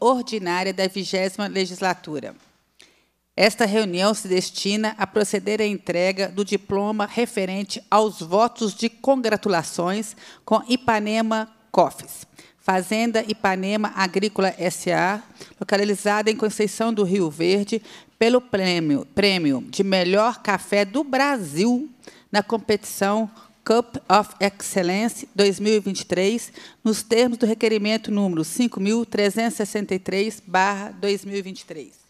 ordinária da vigésima legislatura. Esta reunião se destina a proceder à entrega do diploma referente aos votos de congratulações com Ipanema COFES, Fazenda Ipanema Agrícola S.A., localizada em Conceição do Rio Verde, pelo prêmio, prêmio de melhor café do Brasil na competição Cup of Excellence 2023, nos termos do requerimento número 5.363/2023.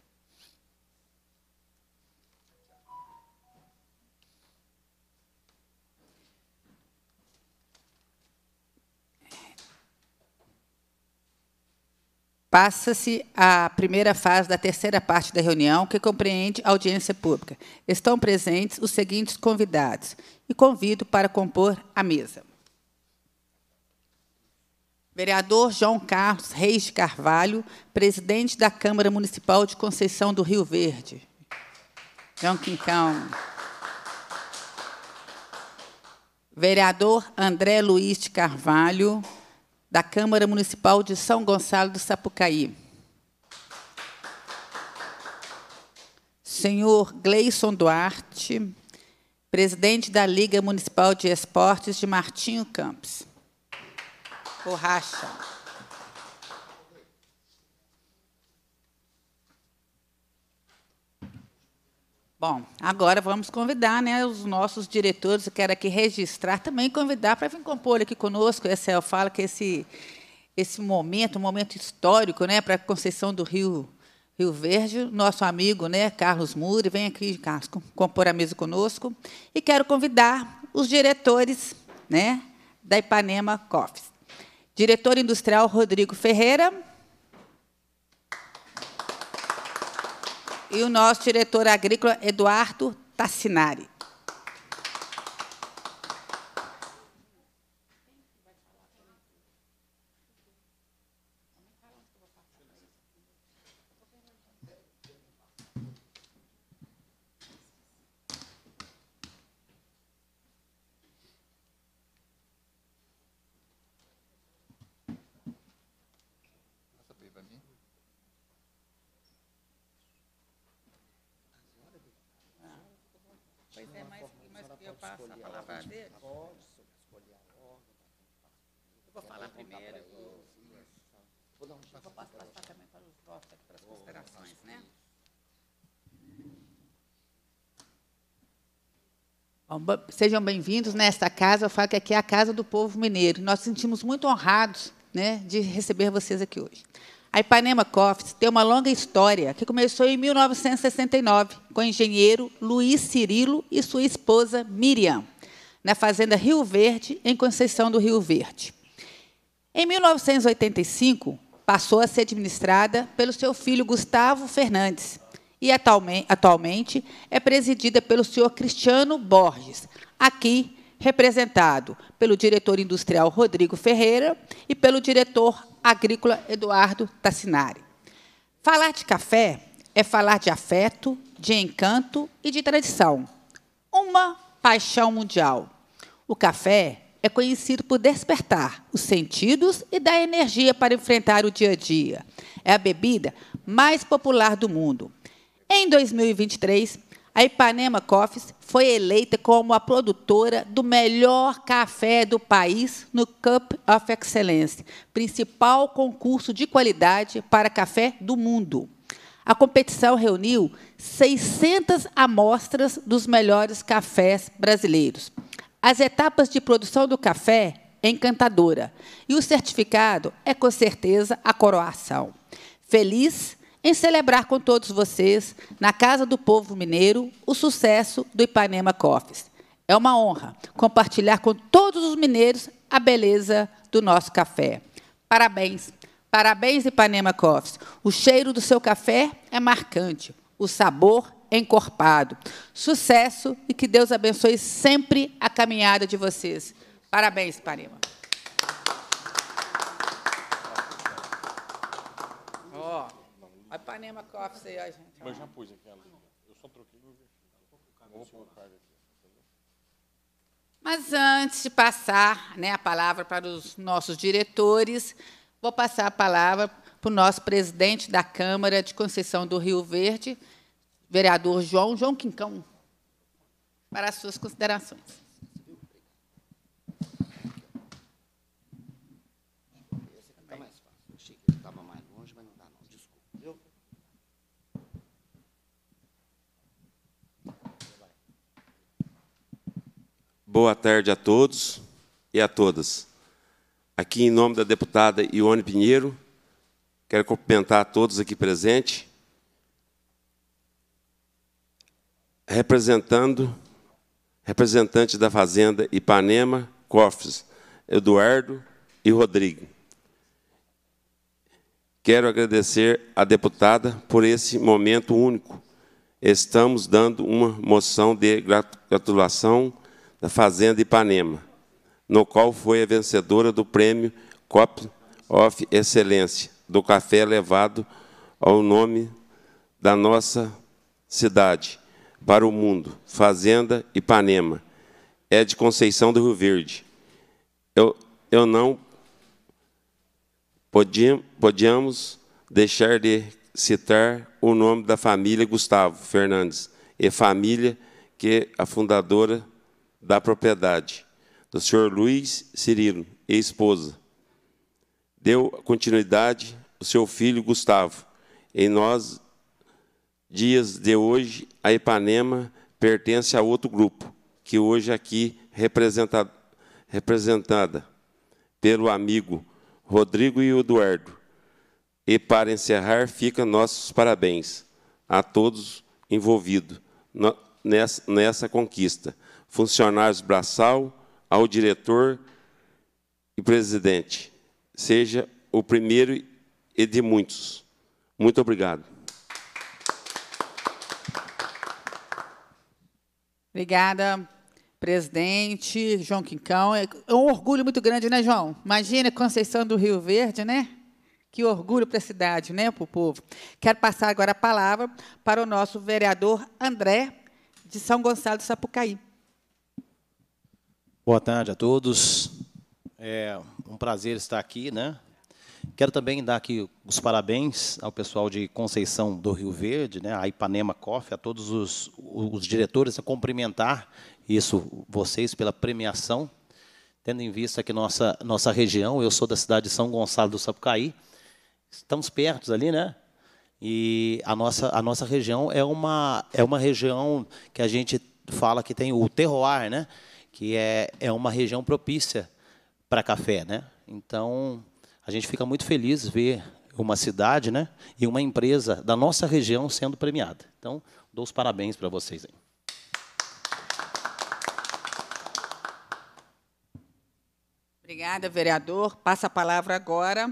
Passa-se a primeira fase da terceira parte da reunião, que compreende audiência pública. Estão presentes os seguintes convidados e convido para compor a mesa. Vereador João Carlos Reis de Carvalho, presidente da Câmara Municipal de Conceição do Rio Verde. João Quincão. Vereador André Luiz de Carvalho da Câmara Municipal de São Gonçalo do Sapucaí. Senhor Gleison Duarte, presidente da Liga Municipal de Esportes de Martinho Campos. Borracha. Bom, agora vamos convidar né, os nossos diretores, eu quero aqui registrar também, convidar para vir compor aqui conosco. Essa eu falo que esse, esse momento, um momento histórico né, para a Conceição do Rio, Rio Verde, nosso amigo né, Carlos Muri, vem aqui, Carlos, compor a mesa conosco. E quero convidar os diretores né, da Ipanema Coffee. Diretor industrial Rodrigo Ferreira e o nosso diretor agrícola, Eduardo Tassinari. passa a palavra dele? Posso escolher a ordem. Eu vou falar primeiro. vou, dar um vou passar também para os para as considerações, né? Bom, sejam bem-vindos nesta casa. Eu falo que aqui é a casa do povo mineiro. Nós nos sentimos muito honrados né, de receber vocês aqui hoje. A Ipanema Coffee tem uma longa história que começou em 1969 com o engenheiro Luiz Cirilo e sua esposa Miriam, na fazenda Rio Verde, em Conceição do Rio Verde. Em 1985, passou a ser administrada pelo seu filho Gustavo Fernandes e atualmente é presidida pelo senhor Cristiano Borges, aqui representado pelo diretor industrial Rodrigo Ferreira e pelo diretor agrícola Eduardo Tassinari. Falar de café é falar de afeto, de encanto e de tradição. Uma paixão mundial. O café é conhecido por despertar os sentidos e dar energia para enfrentar o dia a dia. É a bebida mais popular do mundo. Em 2023, a Ipanema Coffees foi eleita como a produtora do melhor café do país no Cup of Excellence, principal concurso de qualidade para café do mundo. A competição reuniu 600 amostras dos melhores cafés brasileiros. As etapas de produção do café encantadora e o certificado é com certeza a coroação. Feliz em celebrar com todos vocês, na Casa do Povo Mineiro, o sucesso do Ipanema Coffees. É uma honra compartilhar com todos os mineiros a beleza do nosso café. Parabéns! Parabéns, Ipanema Coffees. O cheiro do seu café é marcante, o sabor é encorpado. Sucesso e que Deus abençoe sempre a caminhada de vocês. Parabéns, Ipanema. Ipanema Coffee aí, gente. Mas já pus aqui a linha. Eu só troquei Vou colocar aqui. Mas antes de passar né, a palavra para os nossos diretores, vou passar a palavra para o nosso presidente da Câmara de Conceição do Rio Verde, vereador João, João Quincão, para as suas considerações. Boa tarde a todos e a todas. Aqui, em nome da deputada Ione Pinheiro, quero cumprimentar a todos aqui presentes, representando representante da Fazenda Ipanema, Cofres, Eduardo e Rodrigo. Quero agradecer à deputada por esse momento único. Estamos dando uma moção de gratulação da Fazenda Ipanema, no qual foi a vencedora do prêmio Cop of Excelência, do café levado ao nome da nossa cidade para o mundo, Fazenda Ipanema. É de Conceição do Rio Verde. Eu, eu não podíamos deixar de citar o nome da família Gustavo Fernandes e família que a fundadora da propriedade, do senhor Luiz Cirilo, ex-esposa. Deu continuidade o seu filho Gustavo. Em nós, dias de hoje, a Ipanema pertence a outro grupo, que hoje aqui representada pelo amigo Rodrigo e Eduardo. E para encerrar, fica nossos parabéns a todos envolvidos nessa, nessa conquista. Funcionários braçal ao diretor e presidente. Seja o primeiro e de muitos. Muito obrigado. Obrigada, presidente João Quincão. É um orgulho muito grande, né, João? Imagina Conceição do Rio Verde, né? Que orgulho para a cidade, né, para o povo. Quero passar agora a palavra para o nosso vereador André de São Gonçalo do Sapucaí. Boa tarde a todos. É um prazer estar aqui, né? Quero também dar aqui os parabéns ao pessoal de Conceição do Rio Verde, né, a Ipanema Coffee, a todos os, os diretores, a cumprimentar isso vocês pela premiação, tendo em vista que nossa nossa região, eu sou da cidade de São Gonçalo do Sapucaí, estamos perto ali, né? E a nossa, a nossa região é uma, é uma região que a gente fala que tem o terroir, né? que é, é uma região propícia para café. Né? Então, a gente fica muito feliz ver uma cidade né? e uma empresa da nossa região sendo premiada. Então, dou os parabéns para vocês. Aí. Obrigada, vereador. Passa a palavra agora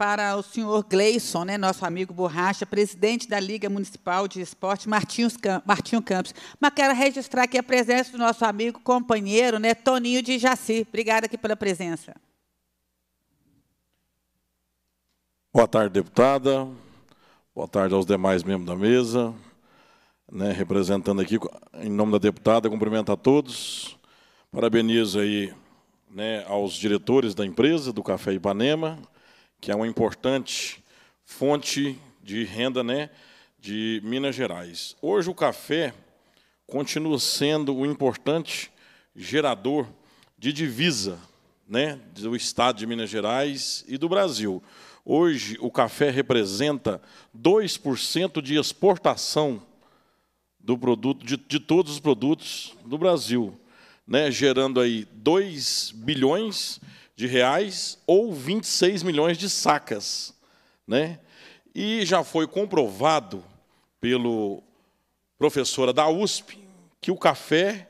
para o senhor Gleison, né, nosso amigo Borracha, presidente da Liga Municipal de Esporte, Martins Martinho Campos. Mas quero registrar aqui a presença do nosso amigo, companheiro, né, Toninho de Jaci. Obrigada aqui pela presença. Boa tarde, deputada. Boa tarde aos demais membros da mesa. Né, representando aqui, em nome da deputada, cumprimento a todos. Parabenizo aí né, aos diretores da empresa, do Café Ipanema, que é uma importante fonte de renda né, de Minas Gerais. Hoje o café continua sendo um importante gerador de divisa né, do estado de Minas Gerais e do Brasil. Hoje o café representa 2% de exportação do produto de, de todos os produtos do Brasil, né, gerando aí 2 bilhões de reais ou 26 milhões de sacas. Né? E já foi comprovado pelo professora da USP que o café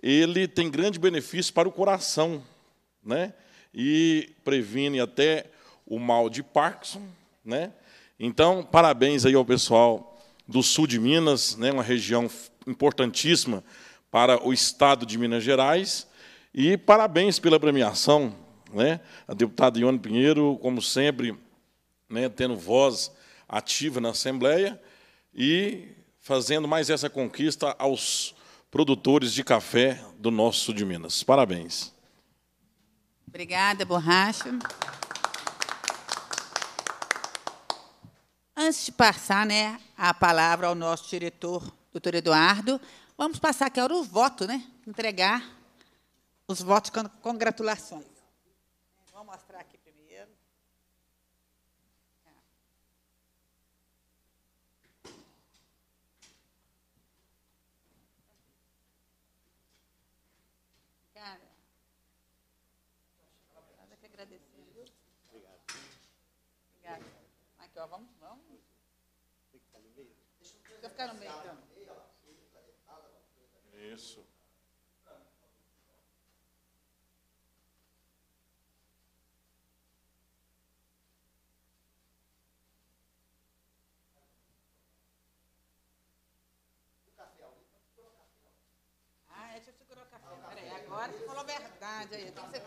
ele tem grande benefício para o coração, né? E previne até o mal de Parkinson, né? Então, parabéns aí ao pessoal do sul de Minas, né, uma região importantíssima para o estado de Minas Gerais, e parabéns pela premiação. Né? A deputada Ione Pinheiro, como sempre, né, tendo voz ativa na Assembleia e fazendo mais essa conquista aos produtores de café do nosso sul de Minas. Parabéns. Obrigada, Borracha. Antes de passar né, a palavra ao nosso diretor, doutor Eduardo, vamos passar aqui agora o voto, né? entregar os votos com congratulações mostrar aqui primeiro. Tá. Cara, nada que agradecer, viu? Obrigado. Obrigada. Aqui, ó, vamos, vamos. Tem que ficar no meio. Deixa eu ficar no meio, então. Isso. café. Peraí, agora você falou a verdade aí. Tem que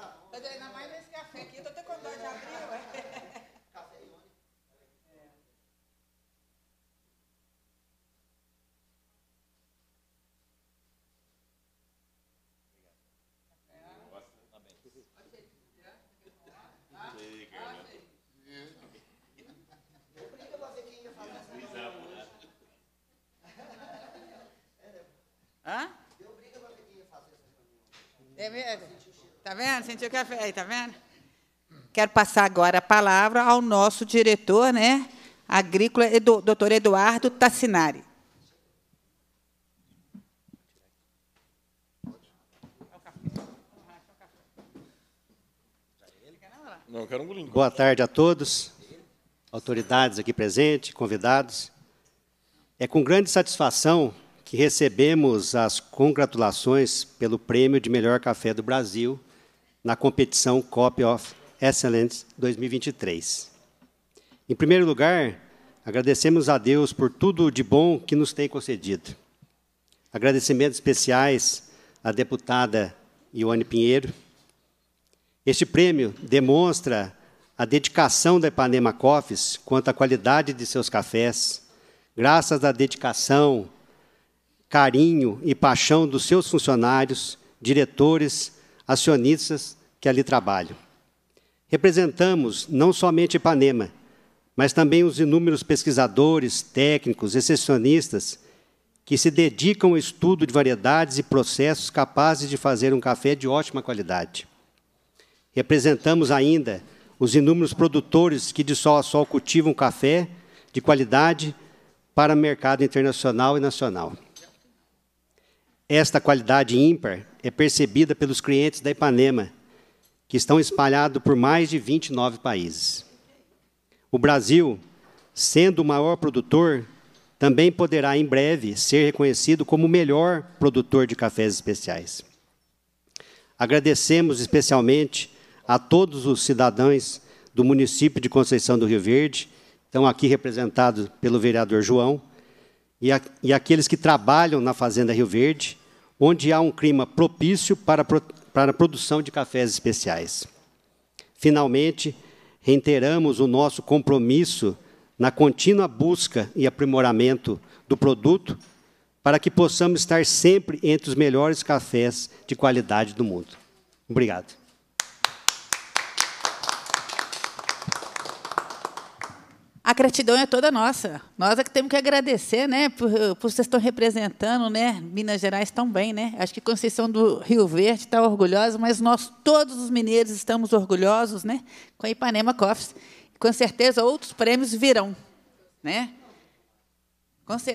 ser, ainda mais nesse café aqui. Eu tô até com dor de abril ué. Tá vendo? Sentiu o café aí, tá vendo? Quero passar agora a palavra ao nosso diretor, né? Agrícola, edu, doutor Eduardo Tassinari. Não, quero um Boa tarde a todos, autoridades aqui presentes, convidados. É com grande satisfação que recebemos as congratulações pelo prêmio de melhor café do Brasil na competição Copy of Excellence 2023. Em primeiro lugar, agradecemos a Deus por tudo de bom que nos tem concedido. Agradecimentos especiais à deputada Ione Pinheiro. Este prêmio demonstra a dedicação da Ipanema Coffees quanto à qualidade de seus cafés, graças à dedicação carinho e paixão dos seus funcionários, diretores, acionistas que ali trabalham. Representamos não somente Ipanema, mas também os inúmeros pesquisadores, técnicos, excepcionistas que se dedicam ao estudo de variedades e processos capazes de fazer um café de ótima qualidade. Representamos ainda os inúmeros produtores que de sol a sol cultivam café de qualidade para o mercado internacional e nacional. Esta qualidade ímpar é percebida pelos clientes da Ipanema, que estão espalhados por mais de 29 países. O Brasil, sendo o maior produtor, também poderá em breve ser reconhecido como o melhor produtor de cafés especiais. Agradecemos especialmente a todos os cidadãos do município de Conceição do Rio Verde, estão aqui representados pelo vereador João, e, a, e aqueles que trabalham na Fazenda Rio Verde, onde há um clima propício para, para a produção de cafés especiais. Finalmente, reiteramos o nosso compromisso na contínua busca e aprimoramento do produto para que possamos estar sempre entre os melhores cafés de qualidade do mundo. Obrigado. a gratidão é toda nossa. Nós é que temos que agradecer, né, por, por vocês estão representando, né, Minas Gerais tão bem, né. Acho que Conceição do Rio Verde está orgulhosa, mas nós todos os mineiros estamos orgulhosos, né, com a Ipanema Coffee. Com certeza outros prêmios virão, né.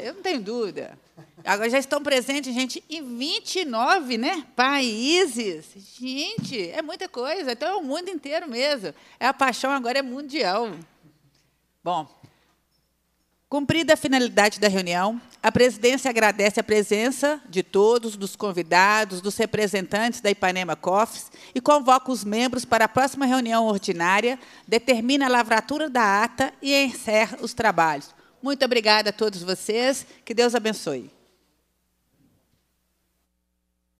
eu não tenho dúvida. Agora já estão presentes, gente, em 29 né, países. Gente, é muita coisa. Então é o mundo inteiro mesmo. É a paixão agora é mundial. Bom, cumprida a finalidade da reunião, a presidência agradece a presença de todos, dos convidados, dos representantes da Ipanema COFES e convoca os membros para a próxima reunião ordinária, determina a lavratura da ata e encerra os trabalhos. Muito obrigada a todos vocês. Que Deus abençoe.